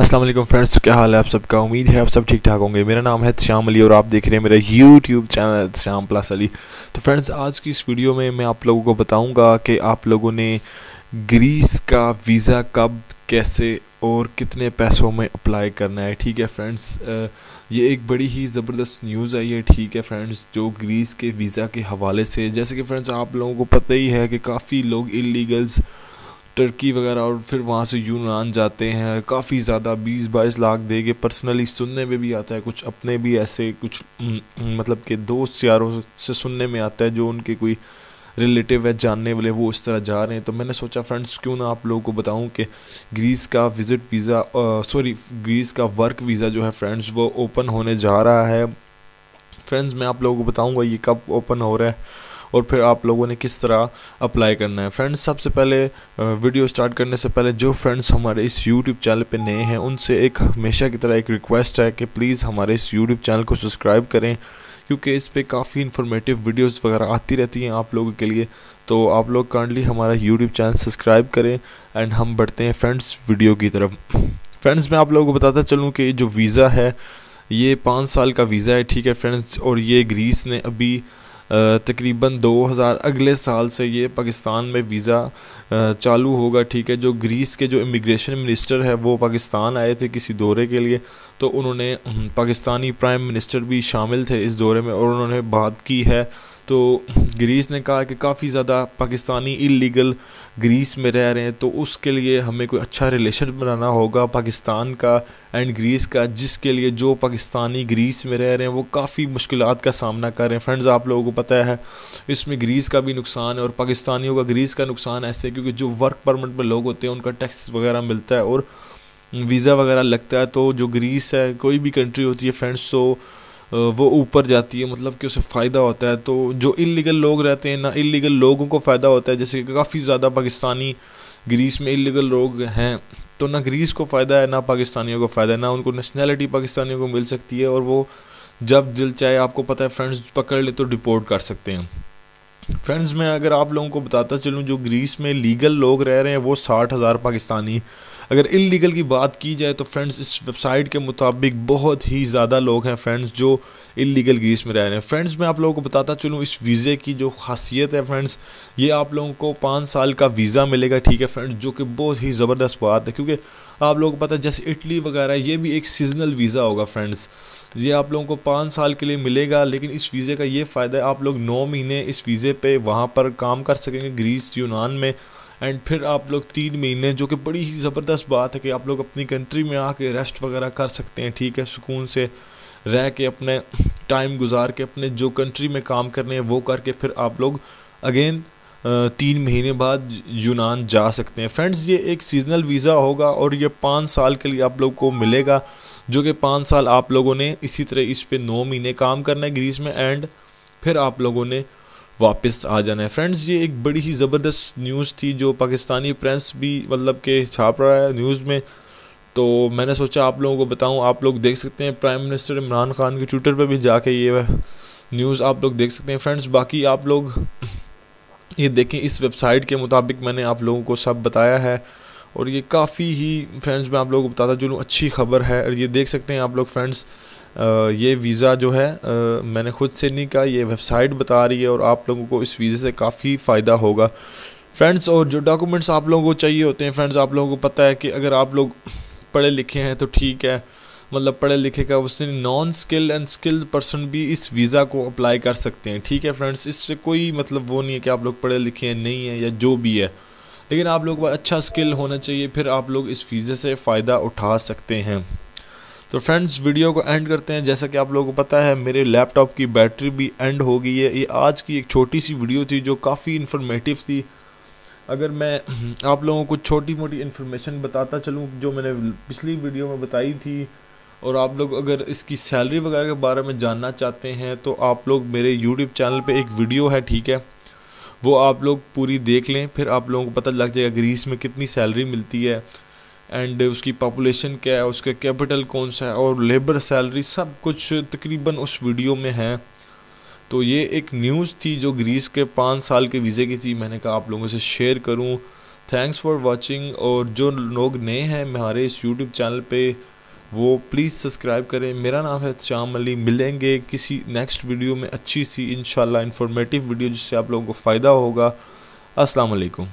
Aslam friends तो क्या हाल है आप सबका उम्मीद है आप सब ठीक ठाक होंगे मेरा नाम है श्याम अली और आप देख रहे हैं मेरा YouTube channel Shyam plus Ali तो फ्रेंड्स आज की इस वीडियो में मैं आप लोगों को बताऊंगा कि आप लोगों ने ग्रीस का वीज़ा कब कैसे और कितने पैसों में अप्लाई करना है ठीक है फ्रेंड्स ये एक बड़ी ही ज़बरदस्त न्यूज़ आई है ठीक है फ्रेंड्स जो ग्रीस के वीज़ा के हवाले से जैसे कि फ्रेंड्स आप लोगों को पता ही है कि काफ़ी लोग इलीगल्स टर्की वगैरह और फिर वहाँ से यूनान जाते हैं काफ़ी ज़्यादा बीस बाईस लाख दे के पर्सनली सुनने में भी आता है कुछ अपने भी ऐसे कुछ मतलब के दोस्त यारों से सुनने में आता है जो उनके कोई रिलेटिव है जानने वाले वो इस तरह जा रहे हैं तो मैंने सोचा फ्रेंड्स क्यों ना आप लोगों को बताऊं कि ग्रीस का विज़िट वीज़ा सॉरी ग्रीस का वर्क वीज़ा जो है फ्रेंड्स वो ओपन होने जा रहा है फ्रेंड्स मैं आप लोगों को बताऊंगा ये कब ओपन हो रहा है और फिर आप लोगों ने किस तरह अप्लाई करना है फ्रेंड्स सबसे पहले वीडियो स्टार्ट करने से पहले जो फ्रेंड्स हमारे इस यूट्यूब चैनल पर नए हैं उनसे एक हमेशा की तरह एक रिक्वेस्ट है कि प्लीज़ हमारे इस यूट्यूब चैनल को सब्सक्राइब करें क्योंकि इस पर काफ़ी इन्फॉर्मेटिव वीडियोस वगैरह आती रहती हैं आप लोगों के लिए तो आप लोग काइंडली हमारा यूट्यूब चैनल सब्सक्राइब करें एंड हम बढ़ते हैं फ्रेंड्स वीडियो की तरफ फ्रेंड्स मैं आप लोगों को बताता चलूँ कि जो वीज़ा है ये पाँच साल का वीज़ा है ठीक है फ्रेंड्स और ये ग्रीस ने अभी तकरीबन 2000 अगले साल से ये पाकिस्तान में वीज़ा चालू होगा ठीक है जो ग्रीस के जो इमिग्रेशन मिनिस्टर है वो पाकिस्तान आए थे किसी दौरे के लिए तो उन्होंने हम्म, पाकिस्तानी प्राइम मिनिस्टर भी शामिल थे इस दौरे में और उन्होंने बात की है तो ग्रीस ने कहा कि काफ़ी ज़्यादा पाकिस्तानी इलीगल ग्रीस में रह रहे हैं तो उसके लिए हमें कोई अच्छा रिलेशन बनाना होगा पाकिस्तान का एंड ग्रीस का जिसके लिए जो पाकिस्तानी ग्रीस में रह रहे हैं वो काफ़ी मुश्किल का सामना कर रहे हैं फ्रेंड्स आप लोगों को पता है इसमें ग्रीस का भी नुकसान है और पाकिस्तानियों का ग्रीस का नुकसान ऐसे क्योंकि जो वर्क परमिट पर लोग होते हैं उनका टैक्स वगैरह मिलता है और वीज़ा वगैरह लगता है तो जो ग्रीस है कोई भी कंट्री होती है फ्रेंड्स तो वो ऊपर जाती है मतलब कि उसे फ़ायदा होता है तो जो इलीगल लोग रहते हैं ना इलीगल लोगों को फ़ायदा होता है जैसे कि काफ़ी ज़्यादा पाकिस्तानी ग्रीस में इलीगल लोग हैं तो ना ग्रीस को फ़ायदा है ना पाकिस्तानियों को फ़ायदा है ना उनको नेशनैलिटी पाकिस्तानियों को मिल सकती है और वो जब दिल चाहे आपको पता है फ्रेंड्स पकड़ ले तो डिपोर्ट कर सकते हैं फ्रेंड्स मैं अगर आप लोगों को बताता चलूँ जो ग्रीस में लीगल लोग रह रहे हैं वो साठ हज़ार पाकिस्तानी अगर इलीगल की बात की जाए तो फ्रेंड्स इस वेबसाइट के मुताबिक बहुत ही ज़्यादा लोग हैं फ्रेंड्स जो इलीगल ग्रीस में रह रहे हैं फ्रेंड्स मैं आप लोगों को बताता चलूँ इस वीज़े की जो खासियत है फ्रेंड्स ये आप लोगों को पाँच साल का वीज़ा मिलेगा ठीक है फ्रेंड्स जो कि बहुत ही ज़बरदस्त बात है क्योंकि आप लोगों को पता है जैसे इटली वगैरह ये भी एक सीजनल वीज़ा होगा फ्रेंड्स ये आप लोगों को पाँच साल के लिए मिलेगा लेकिन इस वीज़े का ये फ़ायदा है आप लोग नौ महीने इस वीज़े पे वहाँ पर काम कर सकेंगे ग्रीस यूनान में एंड फिर आप लोग तीन महीने जो कि बड़ी ही ज़बरदस्त बात है कि आप लोग अपनी कंट्री में आके रेस्ट वगैरह कर सकते हैं ठीक है सुकून से रह के अपने टाइम गुजार के अपने जो कंट्री में काम करने हैं वो करके फिर आप लोग अगेन तीन महीने बाद यूनान जा सकते हैं फ्रेंड्स ये एक सीजनल वीज़ा होगा और ये पाँच साल के लिए आप लोग को मिलेगा जो कि पाँच साल आप लोगों ने इसी तरह इस पर नौ महीने काम करना है ग्रीस में एंड फिर आप लोगों ने वापस आ जाना है फ्रेंड्स ये एक बड़ी ही ज़बरदस्त न्यूज़ थी जो पाकिस्तानी प्रेस भी मतलब के छाप रहा है न्यूज़ में तो मैंने सोचा आप लोगों को बताऊं आप लोग देख सकते हैं प्राइम मिनिस्टर इमरान खान के ट्विटर पर भी जाके ये न्यूज़ आप लोग देख सकते हैं फ्रेंड्स बाकी आप लोग ये देखें इस वेबसाइट के मुताबिक मैंने आप लोगों को सब बताया है और ये काफ़ी ही फ्रेंड्स मैं आप लोगों को बताता चलूँ अच्छी खबर है और ये देख सकते हैं आप लोग फ्रेंड्स ये वीज़ा जो है आ, मैंने ख़ुद से नहीं कहा ये वेबसाइट बता रही है और आप लोगों को इस वीज़े से काफ़ी फ़ायदा होगा फ्रेंड्स और जो डॉक्यूमेंट्स आप लोगों को चाहिए होते हैं फ्रेंड्स आप लोगों को पता है कि अगर आप लोग पढ़े लिखे हैं तो ठीक है मतलब पढ़े लिखे का उसने non skilled and skilled person भी इस वीज़ा को अप्लाई कर सकते हैं ठीक है फ्रेंड्स इससे कोई मतलब वो नहीं है कि आप लोग पढ़े लिखे हैं नहीं हैं या जो भी है लेकिन आप लोग अच्छा स्किल होना चाहिए फिर आप लोग इस फीजे से फ़ायदा उठा सकते हैं तो फ्रेंड्स वीडियो को एंड करते हैं जैसा कि आप लोगों को पता है मेरे लैपटॉप की बैटरी भी एंड हो गई है ये आज की एक छोटी सी वीडियो थी जो काफ़ी इन्फॉर्मेटिव थी अगर मैं आप लोगों को छोटी मोटी इन्फॉर्मेशन बताता चलूँ जो मैंने पिछली वीडियो में बताई थी और आप लोग अगर इसकी सैलरी वगैरह के बारे में जानना चाहते हैं तो आप लोग मेरे यूट्यूब चैनल पर एक वीडियो है ठीक है वो आप लोग पूरी देख लें फिर आप लोगों को पता लग जाएगा ग्रीस में कितनी सैलरी मिलती है एंड उसकी पॉपुलेशन क्या है उसका कैपिटल कौन सा है और लेबर सैलरी सब कुछ तकरीबन उस वीडियो में है तो ये एक न्यूज़ थी जो ग्रीस के पाँच साल के वीज़े की थी मैंने कहा आप लोगों से शेयर करूँ थैंक्स फॉर वॉचिंग और जो लोग नए हैं हमारे इस यूट्यूब चैनल पर वो प्लीज़ सब्सक्राइब करें मेरा नाम है श्याम अली मिलेंगे किसी नेक्स्ट वीडियो में अच्छी सी इन इन्फॉर्मेटिव वीडियो जिससे आप लोगों को फ़ायदा होगा अस्सलाम वालेकुम